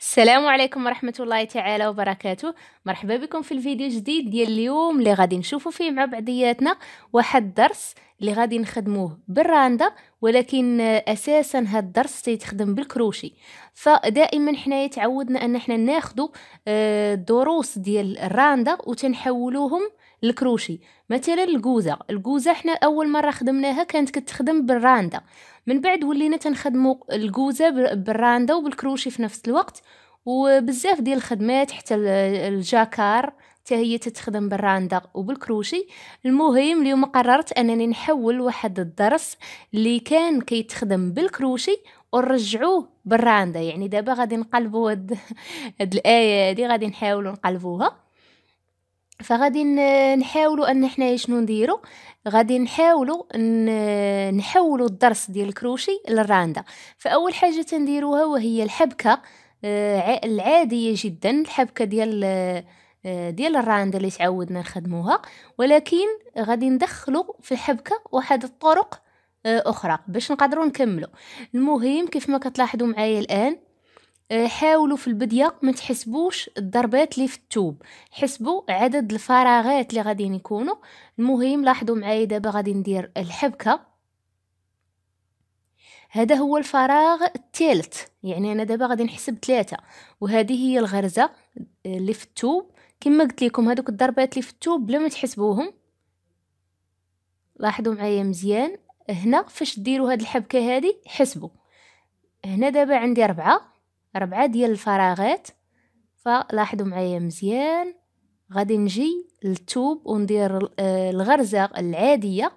السلام عليكم ورحمة الله تعالى وبركاته مرحبا بكم في الفيديو الجديد ديال اليوم اللي غادي نشوفوا فيه مع بعضياتنا واحد الدرس اللي غادي نخدموه بالراندة ولكن اساسا هاد الدرس تيتخدم بالكروشي فدائما حنايا تعودنا ان حنا ناخدو الدروس آه، ديال الراندة وتنحولوهم الكروشي مثلا الكوزه الكوزه حنا اول مره خدمناها كانت كتخدم بالرانده من بعد ولينا تنخدمو الكوزه بالراندا وبالكروشي في نفس الوقت وبزاف ديال الخدمات حتى الجاكار حتى هي تتخدم بالراندا وبالكروشي المهم اليوم قررت انني نحول واحد الدرس اللي كان كيتخدم بالكروشي ونرجعوه بالراندا يعني دابا غادي نقلبوا هاد الايه هادي غادي نحاولوا نقلبوها فغادي نحاولوا ان حنايا شنو نديرو غادي نحاولوا نحولوا الضرس ديال الكروشي للرانده فاول حاجه تنديروها وهي الحبكه آه، العاديه جدا الحبكه ديال آه، ديال الرانده اللي تعودنا نخدموها ولكن غادي ندخلوا في الحبكه واحد الطرق آه، اخرى باش نقدروا نكملوا المهم كيف ما كتلاحظوا معايا الان آه، حاولوا في البداية ما تحسبوش الضربات اللي في التوب حسبوا عدد الفراغات اللي غادي يكونوا المهم لاحظوا معايا دابا غادي ندير الحبكه هذا هو الفراغ الثالث يعني انا دابا غادي نحسب ثلاثة وهذه هي الغرزه آه، اللي في التوب كما قلت لكم هذوك الضربات اللي في التوب بلا ما تحسبوهم لاحظوا معايا مزيان هنا فاش ديروا هاد الحبكه هذه حسبوا هنا دابا عندي أربعة ربعة ديال الفراغات فلاحظوا معايا مزيان غادي نجي للتوب وندير آه، الغرزة العادية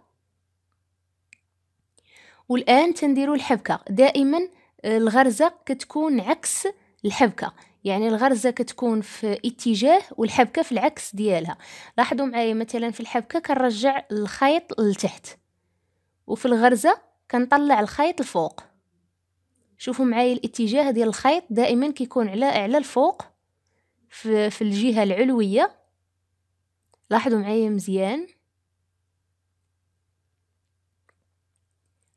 والآن تنديروا الحبكة دائما آه، الغرزة كتكون عكس الحبكة يعني الغرزة كتكون في اتجاه والحبكة في العكس ديالها لاحظوا معايا مثلا في الحبكة كنرجع الخيط لتحت وفي الغرزة كنطلع الخيط لفوق شوفوا معايا الاتجاه ديال الخيط دائما كيكون على على الفوق في, في الجهه العلويه لاحظوا معايا مزيان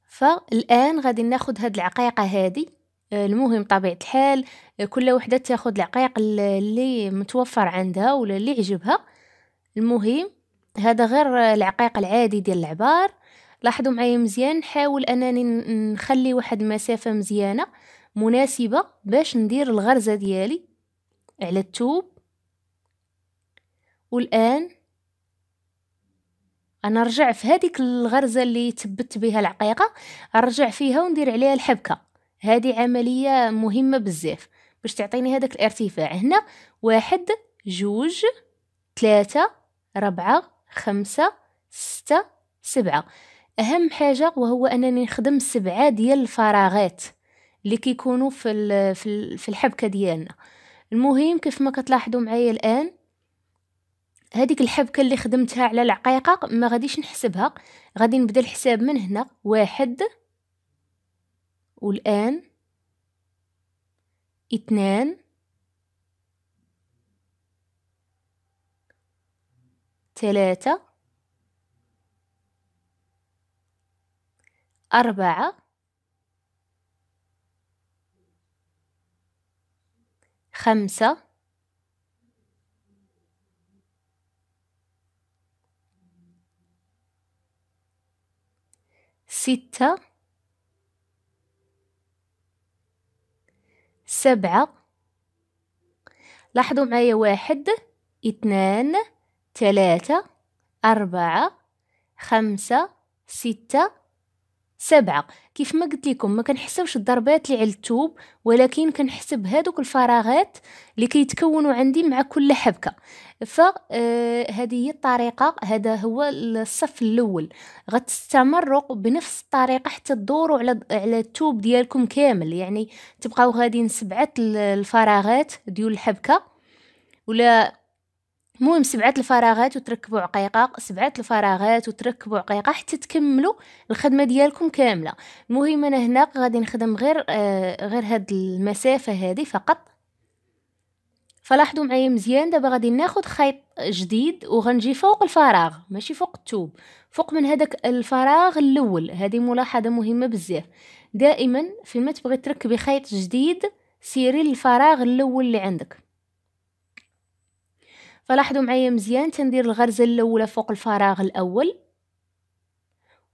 فالان غادي ناخذ هاد العقيقه هادي آه، المهم طبيعه الحال آه، كل وحده تاخذ العقيق اللي متوفر عندها ولا اللي عجبها المهم هذا غير العقيق العادي ديال العبار لاحظوا معايا مزيان نحاول انني نخلي واحد المسافه مزيانه مناسبه باش ندير الغرزه ديالي على التوب والان انا نرجع في هذيك الغرزه اللي ثبت بها العقيقه نرجع فيها وندير عليها الحبكه هذه عمليه مهمه بزاف باش تعطيني هذاك الارتفاع هنا واحد جوج ثلاثة ربعة خمسة ستة سبعة اهم حاجه وهو انني نخدم سبعه ديال الفراغات اللي كيكونوا في في الحبكه ديالنا المهم كيف ما كتلاحظوا معايا الان هذيك الحبكه اللي خدمتها على العقيقه ما غاديش نحسبها غادي نبدا الحساب من هنا واحد والان اثنان ثلاثه أربعة خمسة ستة سبعة لاحظوا معايا واحد اثنان ثلاثة أربعة خمسة ستة سبعة كيف ما قلت لكم ما كنحسبش الضربات اللي على التوب ولكن كنحسب هادوك الفراغات اللي كيتكونوا عندي مع كل حبكه فهذه آه، هي الطريقه هذا هو الصف الاول غتستمروا بنفس الطريقه حتى تدوروا على على التوب ديالكم كامل يعني تبقاو غاديين سبعه الفراغات ديال الحبكه ولا المهم سبعة الفراغات وتركبوا عقيقة سبعة الفراغات وتركبوا عقيقة حتى تكملوا الخدمة ديالكم كاملة المهم انا هنا غادي نخدم غير آه غير هاد المسافة هذه فقط فلاحظوا معايا مزيان دابا غادي ناخد خيط جديد وغنجي فوق الفراغ ماشي فوق التوب فوق من هذاك الفراغ الاول هذه ملاحظه مهمه بزاف دائما فيما تبغي تركبي خيط جديد سيري للفراغ الاول اللي عندك فلاحظوا معايا مزيان تندير الغرزه الاولى فوق الفراغ الاول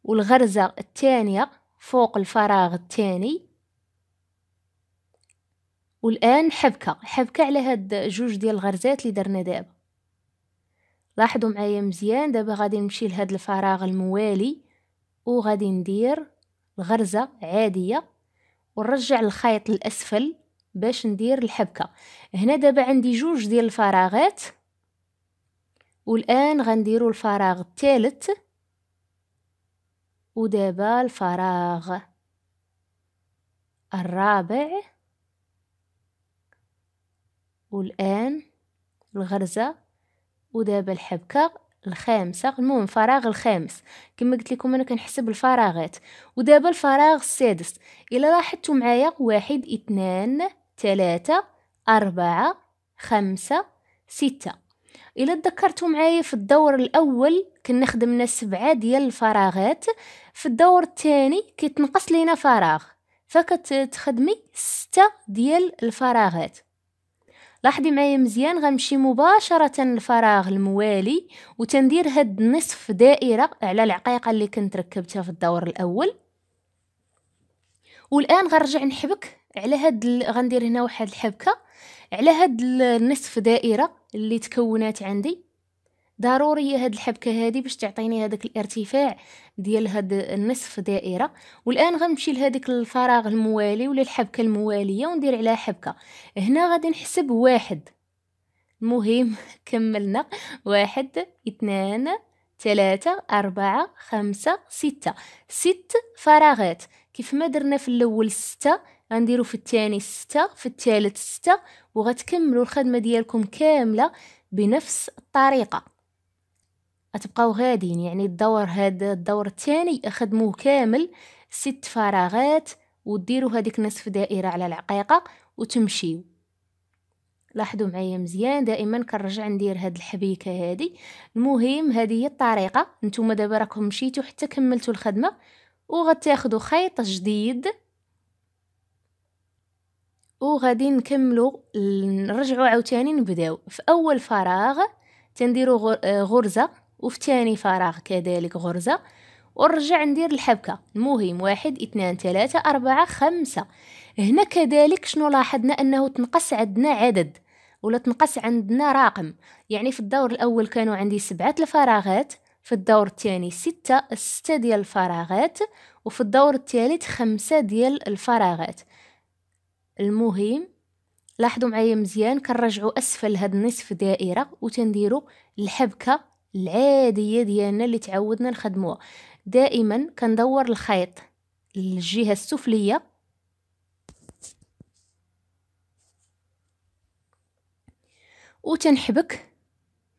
والغرزه الثانيه فوق الفراغ الثاني والان حبكه حبكه على هاد جوج ديال الغرزات اللي درنا دابا لاحظوا معايا مزيان دابا غادي نمشي لهاد الفراغ الموالي وغادي ندير الغرزه عاديه ونرجع الخيط الاسفل باش ندير الحبكه هنا دابا عندي جوج ديال الفراغات والآن غنديرو الفراغ الثالث ودابا الفراغ الرابع والآن الغرزة ودابا الحبكة الخامسة المهم الفراغ الخامس كما قلت لكم انا كنحسب الفراغات ودابا الفراغ السادس الا لاحظتوا معايا واحد اثنان ثلاثة أربعة خمسة ستة إلا تذكرتوا معايا في الدور الأول كنا خدمنا سبعة ديال الفراغات في الدور الثاني كيتنقص لينا فراغ فكتخدمي ستة ديال الفراغات لاحظي معايا مزيان غنمشي مباشرة للفراغ الموالي وتندير هاد نصف دائرة على العقيقة اللي كنت ركبتها في الدور الأول والآن غنرجع نحبك على هاد ال... غندير هنا واحد الحبكة على هاد النصف دائره اللي تكونات عندي ضروريه هاد الحبكه هادي باش تعطيني هذاك الارتفاع ديال هاد النصف دائره والان غنمشي لهذيك الفراغ الموالي ولا الحبكه المواليه وندير عليها حبكه هنا غادي نحسب واحد المهم كملنا واحد اثنان ثلاثة أربعة خمسة ستة ست فراغات كيف ما درنا في الأول ستة غنديرو في الثاني ستة في الثالث ستة وغتكملوا الخدمة ديالكم كاملة بنفس الطريقة غتبقاو غاديين يعني الدور هذا الدور الثاني خدموه كامل ست فراغات وديروا هذيك نصف دائرة على العقيقة وتمشيو لاحظوا معايا مزيان دائما كنرجع ندير هاد الحبيكه هادي المهم هذه هي الطريقه نتوما دابا راكم مشيتو حتى كملتوا الخدمه وغتاخذوا خيط جديد وغادي نكملو نرجعو عاوتاني نبداو في اول فراغ تنديرو آه، غرزه وفي ثاني فراغ كذلك غرزه ونرجع ندير الحبكه المهم واحد اثنان ثلاثة أربعة خمسة هنا كذلك شنو لاحظنا انه تنقص عندنا عدد ولا تنقص عندنا رقم يعني في الدور الاول كانوا عندي سبعة الفراغات في الدور الثاني ستة ستة ديال الفراغات وفي الدور الثالث خمسة ديال الفراغات المهم لاحظوا معايا مزيان كنرجعوا اسفل هاد النصف دائره وتنديروا الحبكه العاديه ديالنا اللي تعودنا نخدموها دائما كندور الخيط للجهه السفليه وتنحبك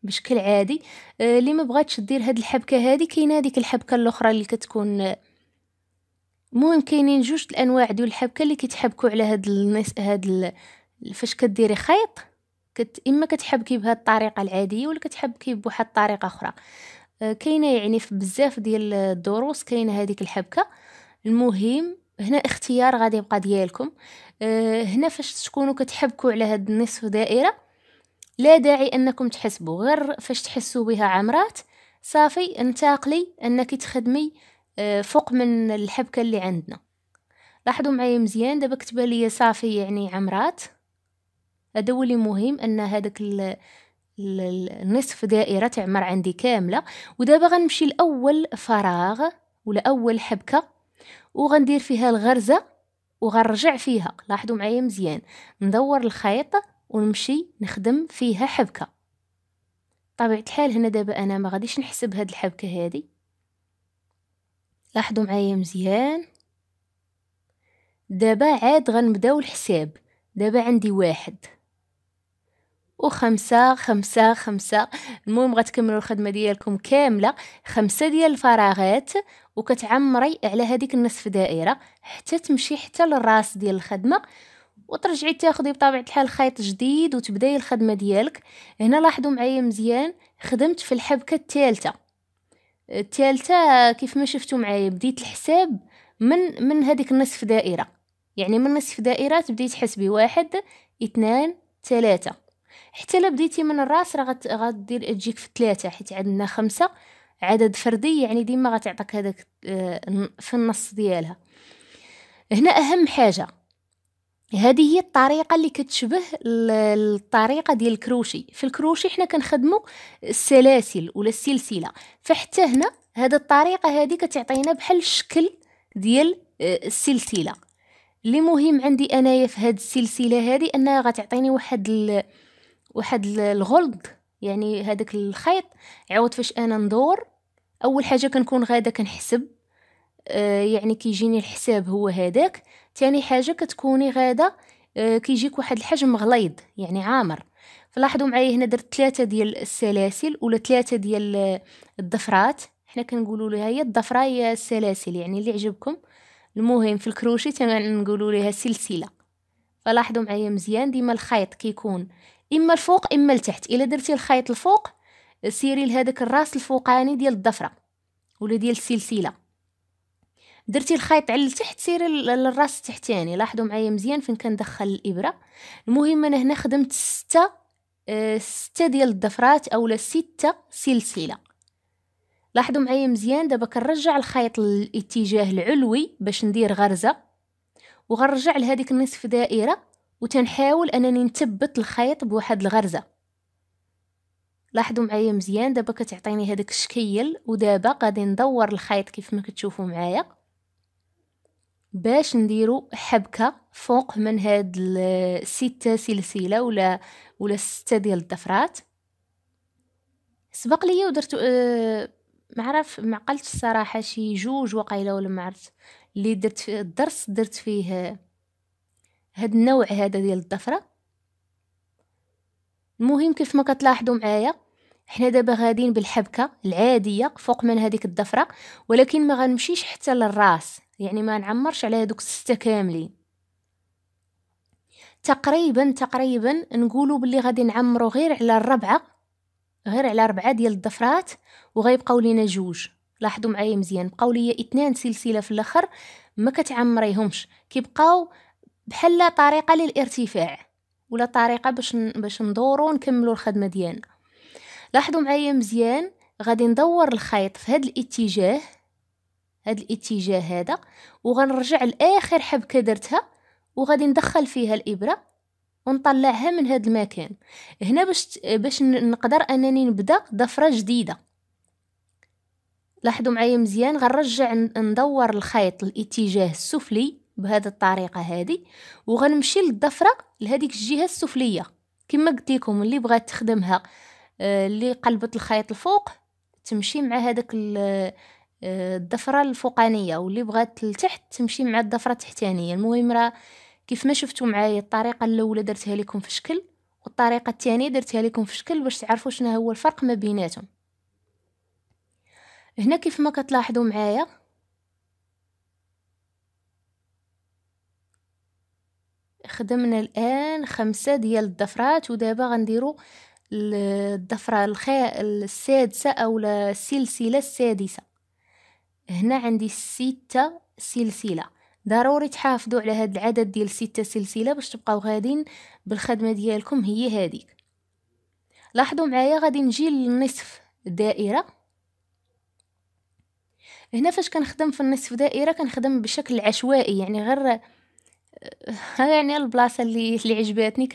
بشكل عادي آه، اللي آه ما بغاتش دير هاد الحبكه هادي كاينه هذيك الحبكه الاخرى اللي كتكون المهم كاينين جوج الانواع ديال الحبكه اللي كيتحبكوا على هاد الناس هاد فاش كديري خيط كت اما كتحبكي بهاد الطريقه العاديه ولا كتحبكي بواحد الطريقه اخرى آه، كاينه يعني في بزاف ديال الدروس كاينه هذيك الحبكه المهم هنا اختيار غادي يبقى ديالكم آه، هنا فاش تكونوا كتحبكوا على هاد النصف دائره لا داعي انكم تحسبوا غير فاش تحسوا بها عمرات صافي انتقلي انك تخدمي آه، فوق من الحبكة اللي عندنا لاحظوا معي مزيان دابا كتبه لي صافي يعني عمرات هذا هو اللي مهم ان هذاك النصف دائره تعمر عندي كامله ودابا غنمشي لاول فراغ ولا اول حبكه وغندير فيها الغرزه وغنرجع فيها لاحظوا معايا مزيان ندور الخيط ونمشي نخدم فيها حبكه طبيعه الحال هنا دابا انا ما غاديش نحسب هاد الحبكه هذه لاحظوا معايا مزيان دابا عاد غنبداو الحساب دابا عندي واحد وخمسة خمسة خمسة المهم غتكملوا الخدمة ديالكم كاملة خمسة ديال الفراغات وكتعمري على هذيك النصف دائرة حتى تمشي حتى للراس ديال الخدمة وترجعي تاخدي بطبيعة الحال خيط جديد وتبداي الخدمة ديالك هنا لاحظوا معايا مزيان خدمت في الحبكة الثالثة الثالثة كيف ما شفتوا معايا بديت الحساب من من هذيك النصف دائرة يعني من نصف دائرة بديت حسبي واحد اثنان ثلاثة حتى لو بديتي من الراس راه غدير تجيك في ثلاثة حيت عندنا خمسة عدد فردي يعني ديما غتعطيك هذاك آه، في النص ديالها هنا اهم حاجه هذه هي الطريقه اللي كتشبه الطريقه ديال الكروشي في الكروشي حنا كنخدموا السلاسل ولا السلسله فحتى هنا هذه الطريقه هذه كتعطينا بحال الشكل ديال آه، السلسله اللي مهم عندي انايا في هاد السلسله هذه انها غتعطيني واحد ال... واحد الغلد يعني هذاك الخيط عاود فاش انا ندور اول حاجه كنكون غاده كنحسب آه، يعني كيجيني الحساب هو هذاك تاني حاجه كتكوني غاده آه، كيجيك واحد الحجم غليظ يعني عامر فلاحظوا معايا هنا درت ثلاثه ديال السلاسل ولا ثلاثه ديال آه، الضفرات حنا كنقولوا لها هي الضفره هي السلاسل يعني اللي عجبكم المهم في الكروشي تنقولوا لها سلسله فلاحظوا معايا مزيان ديما الخيط كيكون اما الفوق اما التحت الا درتي الخيط الفوق سيري لهذاك الراس الفوقاني ديال الضفره ولا ديال السلسله درتي الخيط على التحت سيري للراس يعني لاحظوا معايا مزيان فين كندخل الابره المهم انا هنا خدمت ستة آه، ستة ديال الضفرات اولا ستة سلسله لاحظوا معايا مزيان دابا كنرجع الخيط للاتجاه العلوي باش ندير غرزه وغنرجع لهذيك النصف دائره وتنحاول انني نثبت الخيط بواحد الغرزه لاحظوا معايا مزيان دابا كتعطيني هذاك الشكل ودابا غادي ندور الخيط كيف ما كتشوفوا معايا باش نديرو حبكه فوق من هاد الستة سلسله ولا ولا ستة ديال الضفرات سبق ليا ودرت أه معرف ما عقلتش الصراحه شي جوج وقيله ولا ما اللي درت في الدرس درت فيه هاد النوع هذا ديال الضفره المهم كيف ما كتلاحظوا معايا حنا دابا غادين بالحبكه العاديه فوق من هذيك الضفره ولكن ما غنمشيش حتى للراس يعني ما نعمرش على هذوك السته كاملين تقريبا تقريبا نقولوا باللي غادي نعمرو غير على الربعه غير على ربعه ديال الضفرات وغيبقاو لينا جوج لاحظوا معايا مزيان بقاو ليا اثنان سلسله في الاخر ما كتعمريهمش كيبقاو بحال طريقه للارتفاع ولا طريقه باش باش ندورو ونكملو الخدمه ديالنا لاحظوا معايا مزيان غادي ندور الخيط في هذا الاتجاه هذا الاتجاه هذا وغنرجع لاخر حبكه درتها وغادي ندخل فيها الابره ونطلعها من هذا المكان هنا باش باش نقدر انني نبدا ضفره جديده لاحظوا معايا مزيان غنرجع ندور الخيط الاتجاه السفلي بهذه الطريقه هذه وغنمشي للضفره لهذيك الجهه السفليه كما قلت لكم اللي بغات تخدمها آه، اللي قلبت الخيط الفوق تمشي مع هذاك الضفره آه، الفوقانيه واللي بغات لتحت تمشي مع الضفره التحتانيه المهم راه كيف ما شفتوا معايا الطريقه الاولى درتها لكم في شكل والطريقه الثانيه درتها لكم في شكل باش تعرفوا شنو هو الفرق ما بيناتهم هنا كيف ما كتلاحظوا معايا خدمنا الان خمسة ديال الضفرات ودابا غنديروا للدفرة الخاء السادسة أو السلسلة السادسة هنا عندي ستة سلسلة ضروري تحافظوا على هاد العدد ديال ستة سلسلة باش تبقاو غادين بالخدمة ديالكم هي هذيك لاحظوا معايا غادي نجي للنصف دائرة هنا فاش كنخدم في النصف دائرة كنخدم بشكل عشوائي يعني غير هذا يعني البلاصه اللي اللي عجباتني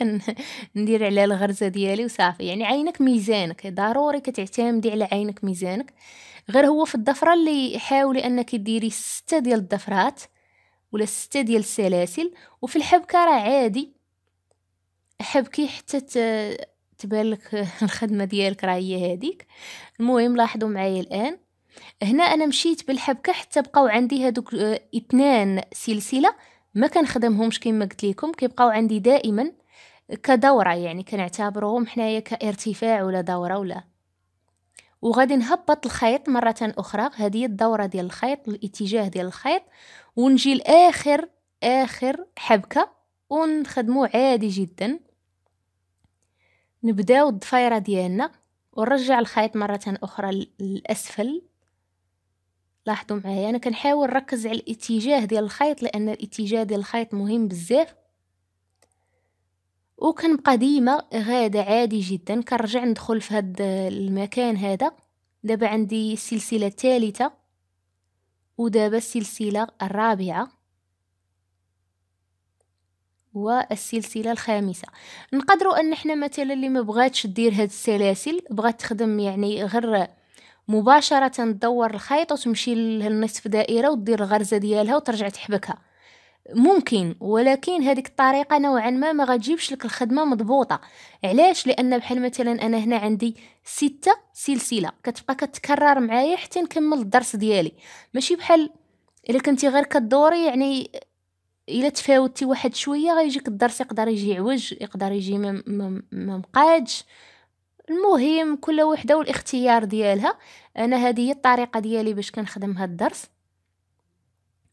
كندير عليها الغرزه ديالي وصافي يعني عينك ميزانك ضروري كتعتمدي على عينك ميزانك غير هو في الضفره اللي حاولي انك ديري ستة ديال الضفرات ولا ستة ديال السلاسل وفي الحبكه راه عادي حبكي حتى تبان لك الخدمه ديالك راه هي هذيك المهم لاحظوا معايا الان هنا انا مشيت بالحبكه حتى بقاو عندي هادوك آه، اثنان سلسله ما كنخدمهمش كما قلت لكم كيبقاو عندي دائما كدوره يعني كنعتبروهم حنايا كارتفاع ولا دوره ولا وغادي نهبط الخيط مره اخرى هذه الدوره ديال الخيط الاتجاه ديال الخيط ونجي لاخر اخر حبكه ونخدمو عادي جدا نبداو الضفيره ديالنا ونرجع الخيط مره اخرى للاسفل لاحظوا معايا انا كنحاول نركز على الاتجاه ديال الخيط لان الاتجاه ديال الخيط مهم بزاف وكنبقى ديما غاده عادي جدا كنرجع ندخل في هذا المكان هذا دابا عندي السلسله الثالثه ودابا السلسله الرابعه والسلسله الخامسه نقدروا ان احنا مثلا اللي ما بغاتش دير هاد السلاسل بغات تخدم يعني غير مباشرة تدور الخيط وتمشي للنصف دائرة وتدير الغرزة ديالها وترجع تحبكها ممكن ولكن هذيك الطريقه نوعا ما ما غتجيبش لك الخدمه مضبوطه علاش لان بحال مثلا انا هنا عندي ستة سلسله كتبقى كتكرر معايا حتى نكمل الدرس ديالي ماشي بحال الا كنتي غير كدوري يعني الا تفاوتي واحد شويه غيجيك الدرس يقدر يجي عوج يقدر يجي ما مقادش المهم كل وحده والاختيار ديالها انا هذه هي الطريقه ديالي باش كنخدم هاد الدرس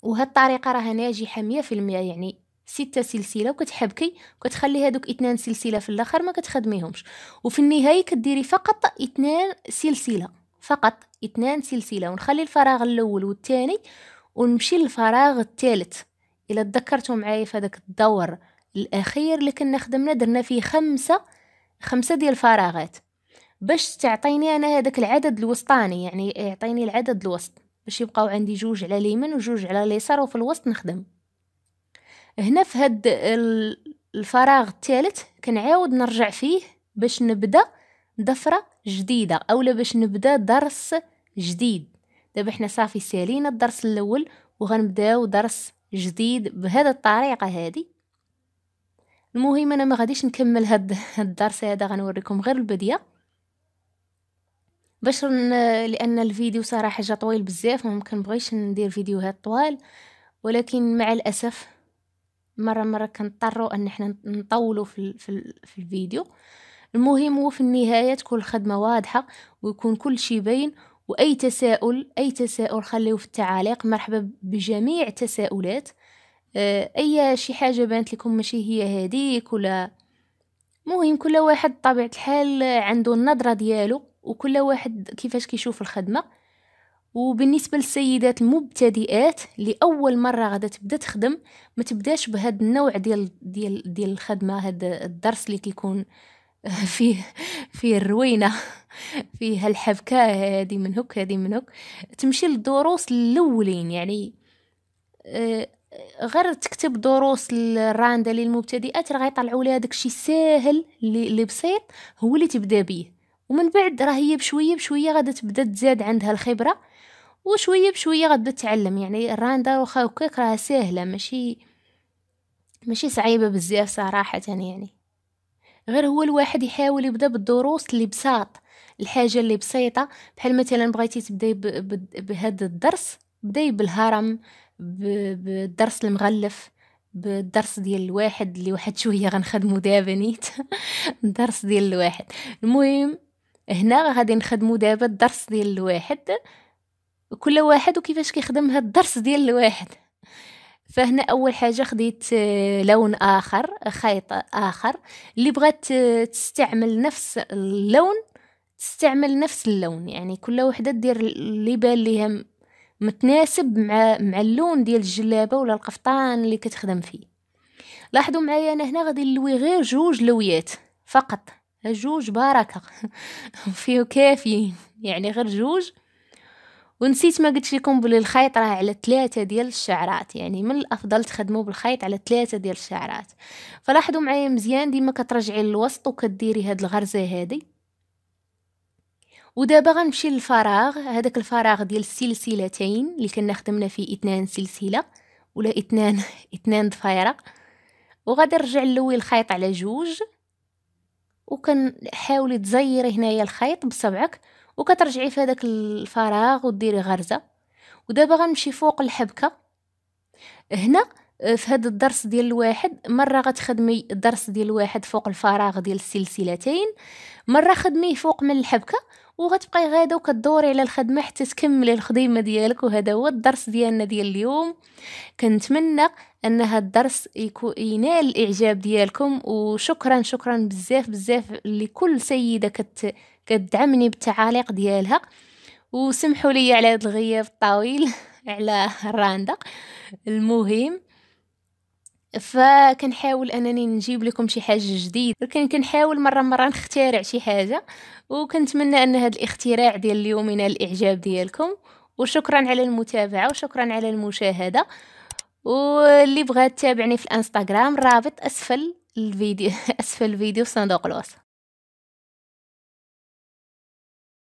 وهاد الطريقه راها ناجحه 100% يعني ستة سلسله وكتحبكي وكتخلي هادوك اثنان سلسله في الاخر ما كتخدميهمش وفي النهايه كديري فقط اثنان سلسله فقط اثنان سلسله ونخلي الفراغ الاول والثاني ونمشي للفراغ الثالث الا تذكرتوا معايا في هذاك الدور الاخير اللي كنا خدمنا درنا فيه خمسه خمسه ديال الفراغات باش تعطيني انا هذاك العدد الوسطاني يعني يعطيني العدد الوسط باش يبقاو عندي جوج على اليمين وجوج على اليسار وفي الوسط نخدم هنا في هاد الفراغ الثالث كنعاود نرجع فيه باش نبدا دفره جديده اولا باش نبدا درس جديد دابا حنا صافي سالينا الدرس الاول وغنبداو درس جديد بهذا الطريقه هذه المهم انا ما غاديش نكمل هاد الدرس هذا غنوريكم غير البديه باش لان الفيديو صراحه جا طويل بزاف وما كنبغيش ندير فيديوهات طوال ولكن مع الاسف مره مره كنضطروا ان احنا نطولوا في, في, في الفيديو المهم هو في النهايه تكون الخدمه واضحه ويكون كل شيء باين واي تساؤل اي تساؤل خليه في التعاليق مرحبا بجميع التساؤلات آه، اي شي حاجه بانت لكم ماشي هي هذيك ولا مهم كل واحد طبيعه الحال عنده النظره ديالو وكل واحد كيفاش كيشوف الخدمه وبالنسبه للسيدات المبتدئات لاول اول مره غادا تبدا تخدم ما تبداش بهذا النوع ديال ديال ديال الخدمه هذا الدرس اللي كيكون فيه فيه الروينه فيها الحبكه هذه من هك هذه من هك تمشي للدروس الاولين يعني آه، غير تكتب دروس الراندة للمبتدئات راه غيطلعوا لها داكشي ساهل اللي بسيط هو اللي تبدا بيه ومن بعد راه هي بشويه بشويه غادا تبدا تزاد عندها الخبره وشويه بشويه غادا تتعلم يعني الراندا واخا هكاك راه ساهله ماشي ماشي صعيبه بزاف صراحه يعني غير هو الواحد يحاول يبدا بالدروس اللي بساط الحاجه اللي بسيطه بحال مثلا بغيتي تبداي بهذا الدرس بداي بالهرم بالدرس المغلف بالدرس ديال الواحد اللي واحد شويه غنخدمو دابا نيت الدرس ديال الواحد المهم هنا غادي نخدمو دابا الدرس ديال الواحد كل واحد وكيفاش كيخدم هاد الدرس ديال الواحد فهنا اول حاجه خديت آه، لون اخر خيط اخر اللي بغات آه، تستعمل نفس اللون تستعمل نفس اللون يعني كل وحده دير اللي بان ليها متناسب مع مع اللون ديال الجلابه ولا القفطان اللي كتخدم فيه لاحظوا معايا انا هنا غادي نلوي غير جوج لويات فقط جوج بركة فيه كافيين يعني غير جوج ونسيت ما قلت لكم بلي الخيط راه على ثلاثة ديال الشعرات يعني من الافضل تخدموا بالخيط على ثلاثة ديال الشعرات فلاحظوا معايا مزيان ديما كترجعي للوسط وكديري هاد الغرزة هادي ودابا غنمشي للفراغ هذاك الفراغ ديال السلسلتين اللي كنا خدمنا فيه اثنان سلسله ولا اثنان اثنان ضفايره وغادي نرجع نلوي الخيط على جوج وكنحاولي تزيري هنايا الخيط بصبعك وكترجعي في هذاك الفراغ وديري غرزه ودابا غنمشي فوق الحبكه هنا آه، في هذا الدرس ديال الواحد مره غتخدمي الدرس ديال الواحد فوق الفراغ ديال السلسلتين مره خدميه فوق من الحبكه وغتبقاي غاده وكتدوري على الخدمه حتى تكملي الخديمه ديالك وهذا هو الدرس ديالنا ديال اليوم كنتمنى ان هذا الدرس ينال الاعجاب ديالكم وشكرا شكرا بزاف بزاف لكل سيده كت كتدعمني بالتعاليق ديالها وسمحوا لي على هذا الغياب الطويل على الراندق المهم فكنحاول انني نجيب لكم شي حاجه جديده ولكن كنحاول مره مره نخترع شي حاجه وكنتمنى ان هذا الاختراع ديال اليوم ينال الاعجاب ديالكم وشكرا على المتابعه وشكرا على المشاهده واللي بغات تتابعني في الانستغرام رابط اسفل الفيديو اسفل الفيديو في صندوق الوصف